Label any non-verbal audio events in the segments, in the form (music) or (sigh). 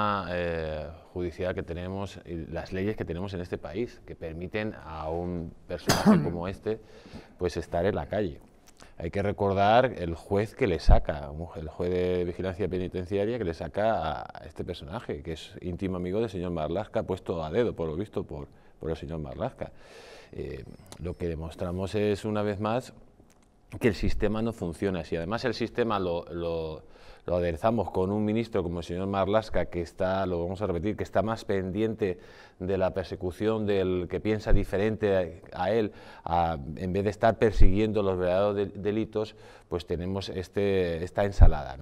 Eh, judicial que tenemos y las leyes que tenemos en este país que permiten a un personaje como (clears throat) este pues estar en la calle. Hay que recordar el juez que le saca, el juez de vigilancia penitenciaria que le saca a este personaje, que es íntimo amigo del señor Marlasca, puesto a dedo, por lo visto, por, por el señor Marlasca. Eh, lo que demostramos es, una vez más, que el sistema no funciona Si Además, el sistema lo, aderezamos con un ministro como el señor Marlasca, que está, lo vamos a repetir, que está más pendiente de la persecución del que piensa diferente a, él, en vez de estar persiguiendo los verdaderos delitos, pues tenemos este, esta ensalada.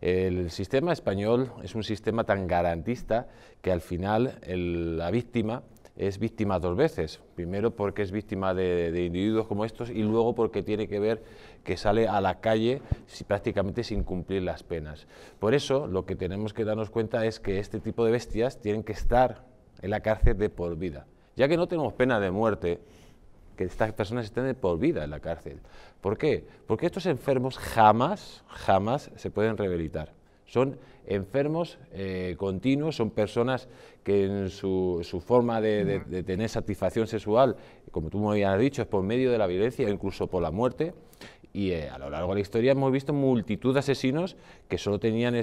El sistema español es un sistema tan garantista que al final la víctima es víctima dos veces. Primero porque es víctima de, individuos como estos y luego porque tiene que ver que sale a la calle prácticamente sin cumplir las penas. Por eso lo que tenemos que darnos cuenta es que este tipo de bestias tienen que estar en la cárcel de por vida. Ya que no tenemos pena de muerte, que estas personas estén de por vida en la cárcel. ¿Por qué? Porque estos enfermos jamás, jamás se pueden rehabilitar. Son enfermos eh, continuos, son personas que en su, su forma de, tener satisfacción sexual, como tú me habías dicho, es por medio de la violencia, incluso por la muerte, y eh, a lo largo de la historia hemos visto multitud de asesinos que solo eh, tenían,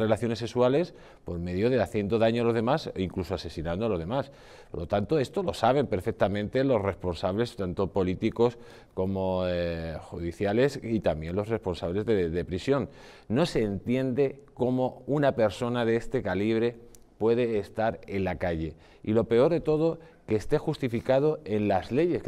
relaciones sexuales por medio de haciendo daño a los demás e incluso asesinando a los demás. Por lo tanto, esto lo saben perfectamente los responsables, tanto políticos como eh, judiciales y también los responsables de, de prisión. No se entiende cómo una persona de este calibre puede estar en la calle. Y lo peor de todo, que esté justificado en las leyes que